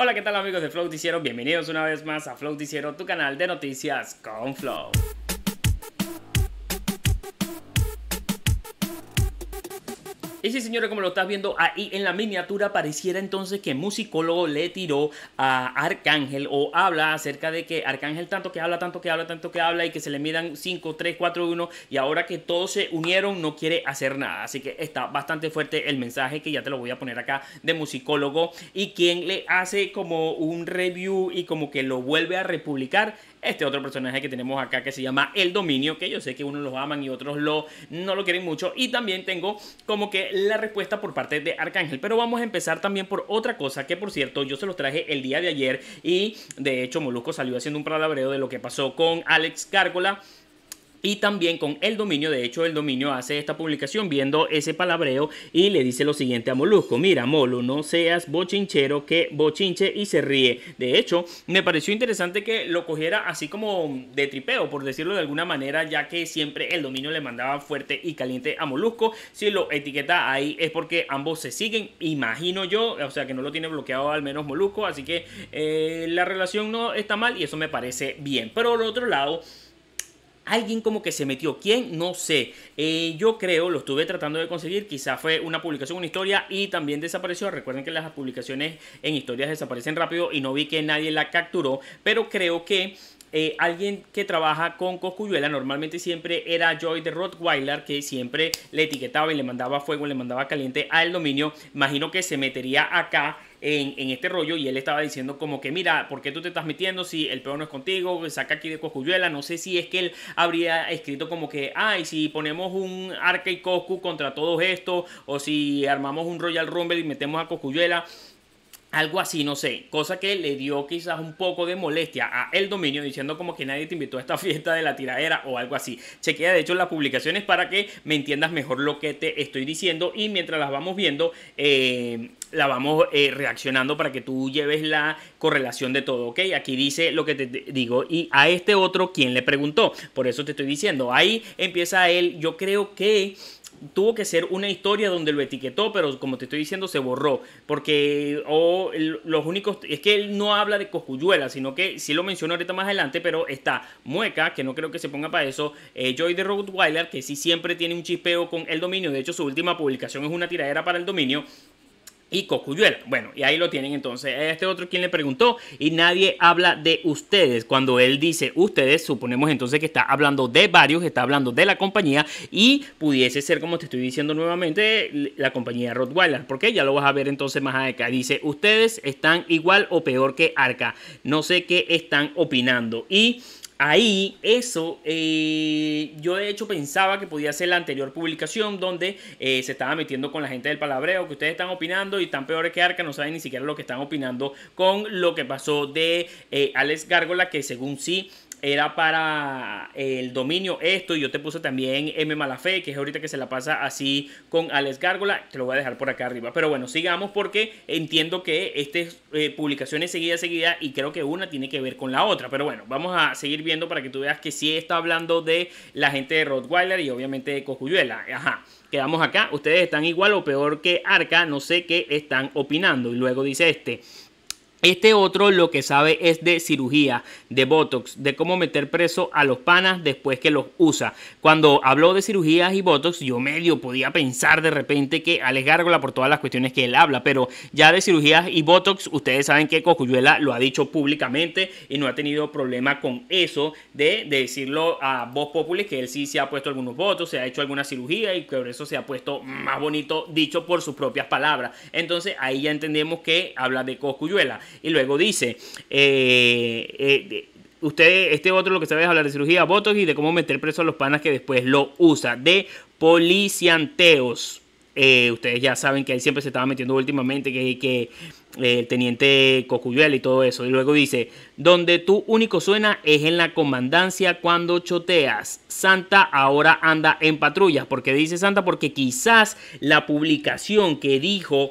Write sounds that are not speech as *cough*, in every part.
Hola, ¿qué tal amigos de Flow Bienvenidos una vez más a Flow tu canal de noticias con Flow. Y sí, señores, como lo estás viendo ahí en la miniatura, pareciera entonces que musicólogo le tiró a Arcángel o habla acerca de que Arcángel tanto que habla, tanto que habla, tanto que habla y que se le midan 5, 3, 4, 1 y ahora que todos se unieron no quiere hacer nada. Así que está bastante fuerte el mensaje que ya te lo voy a poner acá de musicólogo y quien le hace como un review y como que lo vuelve a republicar este otro personaje que tenemos acá que se llama El Dominio, que yo sé que unos lo aman y otros lo, no lo quieren mucho. Y también tengo como que la respuesta por parte de Arcángel. Pero vamos a empezar también por otra cosa que, por cierto, yo se los traje el día de ayer. Y de hecho, Molusco salió haciendo un palabreo de lo que pasó con Alex Gárgola y también con el dominio. De hecho, el dominio hace esta publicación viendo ese palabreo y le dice lo siguiente a Molusco: Mira, Molo, no seas bochinchero que bochinche y se ríe. De hecho, me pareció interesante que lo cogiera así como de tripeo, por decirlo de alguna manera, ya que siempre el dominio le mandaba fuerte y caliente a Molusco. Si lo etiqueta ahí es porque ambos se siguen, imagino yo, o sea que no lo tiene bloqueado al menos Molusco, así que eh, la relación no está mal y eso me parece bien. Pero por otro lado, alguien como que se metió. ¿Quién? No sé. Eh, yo creo, lo estuve tratando de conseguir, quizá fue una publicación, una historia y también desapareció. Recuerden que las publicaciones en historias desaparecen rápido y no vi que nadie la capturó, pero creo que... Eh, alguien que trabaja con Coscuyuela normalmente siempre era Joy de Rottweiler que siempre le etiquetaba y le mandaba fuego, le mandaba caliente al dominio. Imagino que se metería acá en, este rollo y él estaba diciendo como que mira, ¿por qué tú te estás metiendo si el peor no es contigo? Saca aquí de cocuyuela no sé si es que él habría escrito como que, ay, si ponemos un Arca y Coscu contra todos esto o si armamos un Royal Rumble y metemos a cocuyuela Algo así, no sé, cosa que le dio quizás un poco de molestia a El Dominio diciendo como que nadie te invitó a esta *laughs* fiesta de la tiradera o algo así. Chequea de hecho las publicaciones para que me entiendas mejor lo que te estoy diciendo y mientras las vamos viendo, eh, la vamos eh, reaccionando para que tú lleves la correlación de todo, ¿ok? Aquí dice lo que te digo y a este otro, ¿quién le preguntó? Por eso te estoy diciendo, ahí empieza él, yo creo que tuvo que ser una historia donde lo etiquetó, pero como te estoy diciendo, se borró. Porque o los únicos. Es que él no habla de Coscuyuela, sino que sí lo menciono ahorita más adelante, pero está Mueca, que no creo que se ponga para eso. Eh, Joy de Rottweiler, que sí siempre tiene un chispeo con el dominio. De hecho, su última publicación es una tiradera para el dominio y Cocuyuela. Bueno, y ahí lo tienen entonces. Este otro quien le preguntó y nadie habla de ustedes. Cuando él dice ustedes, suponemos entonces que está hablando de varios, está hablando de la compañía y pudiese ser, como te estoy diciendo nuevamente, la compañía Rottweiler. Porque ya lo vas a ver entonces más acá. Dice, ustedes están igual o peor que Arca. No sé qué están opinando. Y Ahí, eso, eh, yo de hecho pensaba que podía ser la anterior publicación donde eh, se estaba metiendo con la gente del palabreo, que ustedes están opinando y están peores que Arca, no saben ni siquiera lo que están opinando con lo que pasó de eh, Alex Gárgola, que según sí era para el dominio esto. Y yo te puse también M Malafe, que es ahorita que se la pasa así con Alex Gárgola. Te lo voy a dejar por acá arriba. Pero bueno, sigamos porque entiendo que estas eh, publicaciones seguidas, seguida y creo que una tiene que ver con la otra. Pero bueno, vamos a seguir viendo para que tú veas que sí está hablando de la gente de Rottweiler y obviamente de Cojuyuela. Ajá quedamos acá. Ustedes están igual o peor que Arca, no sé qué están opinando. Y luego dice este. Este otro lo que sabe es de cirugía, de Botox, de cómo meter preso a los panas después que los usa. Cuando habló de cirugías y Botox, yo medio podía pensar de repente que Alex por todas las cuestiones que él habla, pero ya de cirugías y Botox, ustedes saben que Cocuyuela lo ha dicho públicamente y no ha tenido problema con eso de, decirlo a voz popular que él sí se ha puesto algunos votos, se ha hecho alguna cirugía y que por eso se ha puesto más bonito dicho por sus propias palabras. Entonces ahí ya entendemos que habla de Cocuyuela. Y luego dice, eh, eh, usted, este otro lo que sabe es hablar de cirugía, votos y de cómo meter preso a los panas que después lo usa, de policianteos. Eh, ustedes ya saben que él siempre se estaba metiendo últimamente, que, que el teniente cocuyuel y todo eso. Y luego dice, donde tu único suena es en la comandancia cuando choteas. Santa ahora anda en patrullas. qué dice Santa? Porque quizás la publicación que dijo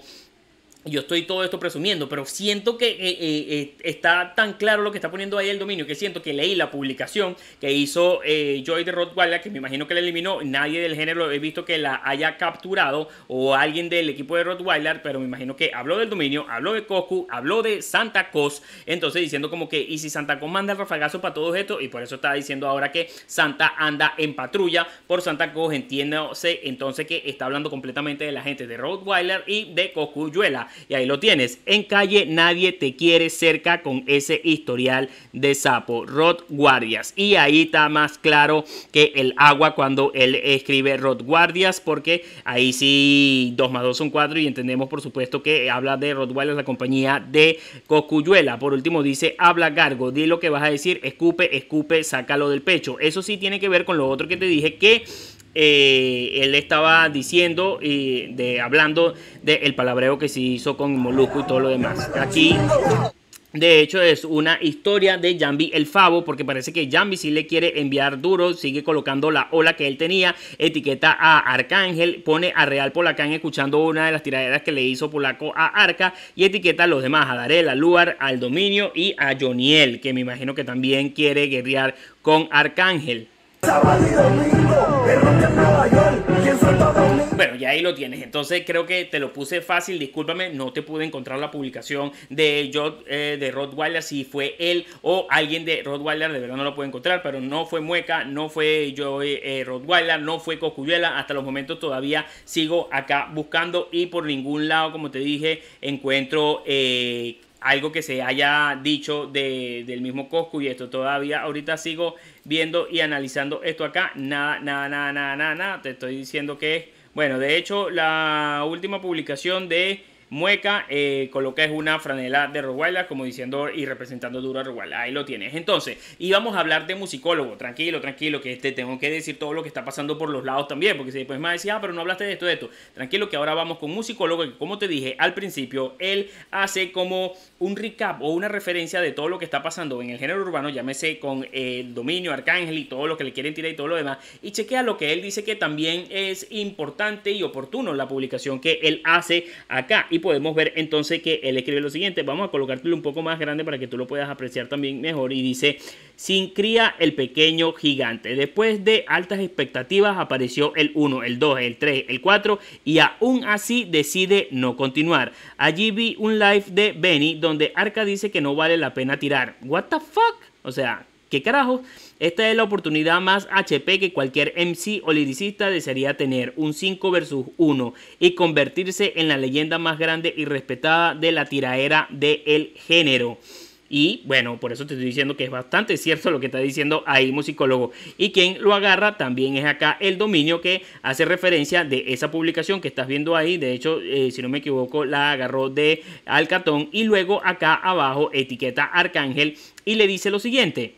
yo estoy todo esto presumiendo, pero siento que eh, eh, eh, está tan claro lo que está poniendo ahí el dominio, que siento que leí la publicación que hizo Joy de Rottweiler, que me imagino que la eliminó, nadie del género he visto que la haya capturado, o alguien del equipo de Rottweiler, pero me imagino que habló del dominio, habló de Coscu, habló de Santa Cos, entonces diciendo como que, y si Santa Cos manda el rafagazo para todo esto, y por eso está diciendo ahora que Santa anda en patrulla por Santa Cos, Entiéndose entonces que está hablando completamente de la gente de Rottweiler y de Yuela. Y ahí lo tienes. En calle nadie te quiere cerca con ese historial de sapo. Rod Guardias. Y ahí está más claro que el agua cuando él escribe Rod Guardias. Porque ahí sí 2 más 2 son 4. Y entendemos por supuesto que habla de Rod Guardias, la compañía de Cocuyuela Por último dice, habla Gargo. Di lo que vas a decir. Escupe, escupe, sácalo del pecho. Eso sí tiene que ver con lo otro que te dije que eh, él estaba diciendo y eh, de, hablando del palabreo que se hizo con Molusco y todo lo demás. Aquí de hecho, es una historia de Jambi el Favo, porque parece que Jambi si le quiere enviar duro, sigue colocando la ola que él tenía, etiqueta a Arcángel, pone a Real Polacán escuchando una de las tiraderas que le hizo Polaco a Arca y etiqueta a los demás, a Darela, a Luar, al Dominio y a Joniel, que me imagino que también quiere guerrear con Arcángel. Bueno, ya ahí lo tienes. Entonces creo que te lo puse fácil. Discúlpame, no te pude encontrar la publicación de yo eh, de Rottweiler. Si fue él o alguien de Rottweiler, de verdad no lo pude encontrar. Pero no fue Mueca, no fue yo eh, Rottweiler, no fue Cocuyuela. Hasta los momentos todavía sigo acá buscando y por ningún lado, como te dije, encuentro. Eh, algo que se haya dicho de, del mismo Coscu y esto todavía ahorita sigo viendo y analizando esto acá. Nada, nada, nada, nada, nada, nada. Te estoy diciendo que Bueno, de hecho, la última publicación de mueca eh, es una franela de Roguayla como diciendo y representando duro a Ahí lo tienes. Entonces, y vamos a hablar de musicólogo. Tranquilo, tranquilo, que este, tengo que decir todo lo que está pasando por los lados también, porque si después me decía, ah, pero no hablaste de esto, de esto. Tranquilo, que ahora vamos con musicólogo, que como te dije al principio, él hace como un recap o una referencia de todo lo que está pasando en el género urbano, llámese con eh, dominio, Arcángel y todo lo que le quieren tirar y todo lo demás. Y chequea lo que él dice que también es importante y oportuno la publicación que él hace acá podemos ver entonces que él escribe lo siguiente. Vamos a colocártelo un poco más grande para que tú lo puedas apreciar también mejor. Y dice, sin cría el pequeño gigante. Después de altas expectativas apareció el 1, el 2, el 3, el 4 y aún así decide no continuar. Allí vi un live de Benny donde Arca dice que no vale la pena tirar. What the fuck? O sea, ¿Qué carajo? Esta es la oportunidad más HP que cualquier MC o liricista desearía tener, un 5 versus 1, y convertirse en la leyenda más grande y respetada de la tiraera del género. Y bueno, por eso te estoy diciendo que es bastante cierto lo que está diciendo ahí musicólogo. Y quien lo agarra también es acá el dominio que hace referencia de esa publicación que estás viendo ahí. De hecho, eh, si no me equivoco, la agarró de Alcatón. Y luego acá abajo etiqueta Arcángel y le dice lo siguiente.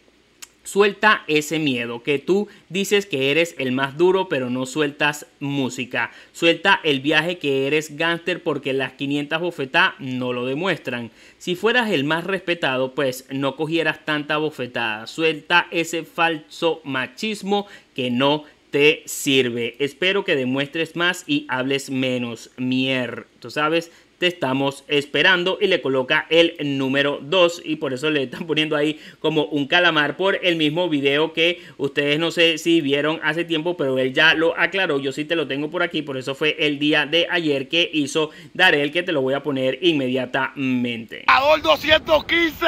Suelta ese miedo, que tú dices que eres el más duro pero no sueltas música. Suelta el viaje que eres gánster porque las 500 bofetadas no lo demuestran. Si fueras el más respetado pues no cogieras tanta bofetada. Suelta ese falso machismo que no te sirve. Espero que demuestres más y hables menos. Mier, tú sabes, te estamos esperando y le coloca el número 2 y por eso le están poniendo ahí como un calamar por el mismo video que ustedes no sé si vieron hace tiempo, pero él ya lo aclaró, yo sí te lo tengo por aquí, por eso fue el día de ayer que hizo Darel que te lo voy a poner inmediatamente. Adol 215,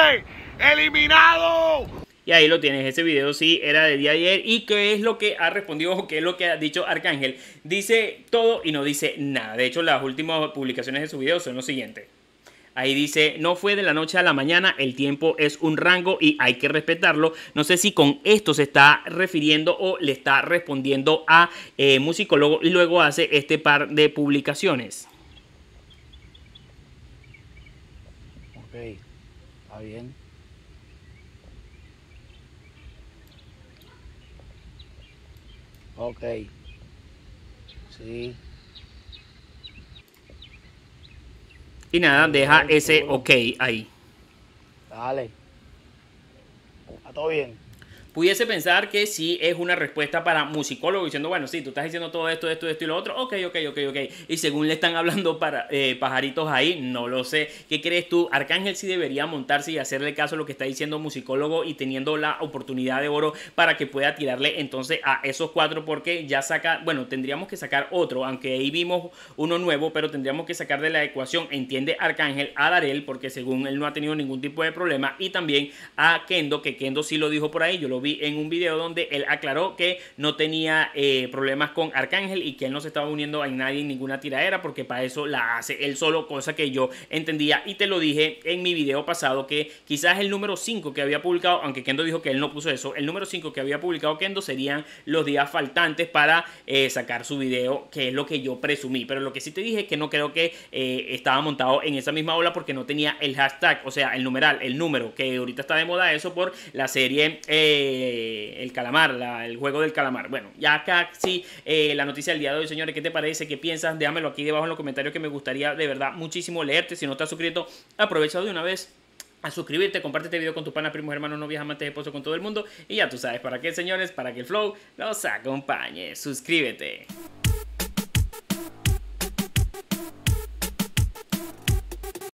eliminado. Y ahí lo tienes, ese video sí era de día de ayer. ¿Y qué es lo que ha respondido o qué es lo que ha dicho Arcángel? Dice todo y no dice nada. De hecho, las últimas publicaciones de su video son lo siguiente. Ahí dice, no fue de la noche a la mañana, el tiempo es un rango y hay que respetarlo. No sé si con esto se está refiriendo o le está respondiendo a eh, musicólogo y luego hace este par de publicaciones. Ok, está bien. Ok. Sí. Y nada, deja ese ok ahí. Dale. A todo bien pudiese pensar que sí es una respuesta para musicólogo, diciendo, bueno, sí, tú estás diciendo todo esto, esto, esto y lo otro, ok, ok, ok, ok. Y según le están hablando para eh, pajaritos ahí, no lo sé. ¿Qué crees tú? Arcángel sí debería montarse y hacerle caso a lo que está diciendo musicólogo y teniendo la oportunidad de oro para que pueda tirarle entonces a esos cuatro porque ya saca, bueno, tendríamos que sacar otro, aunque ahí vimos uno nuevo, pero tendríamos que sacar de la ecuación, entiende Arcángel, a Darel, porque según él no ha tenido ningún tipo de problema, y también a Kendo, que Kendo sí lo dijo por ahí, yo lo vi en un video donde él aclaró que no tenía eh, problemas con Arcángel y que él no se estaba uniendo a nadie en ninguna tiradera porque para eso la hace él solo, cosa que yo entendía y te lo dije en mi video pasado que quizás el número 5 que había publicado, aunque Kendo dijo que él no puso eso, el número 5 que había publicado Kendo serían los días faltantes para eh, sacar su video, que es lo que yo presumí, pero lo que sí te dije es que no creo que eh, estaba montado en esa misma ola porque no tenía el hashtag, o sea, el numeral, el número, que ahorita está de moda eso por la serie... Eh, eh, el calamar, el juego del calamar. Bueno, ya acá, eh, la noticia del día de hoy, señores, ¿qué te parece? ¿Qué piensas? Déjamelo aquí debajo en los comentarios que me gustaría de verdad muchísimo leerte. Si no has suscrito, aprovecha de una vez a suscribirte, comparte este video con tus panas, primos, hermanos, novias, amantes, esposos, con todo el mundo. Y ya tú sabes para qué, señores, para que el flow los acompañe. Suscríbete.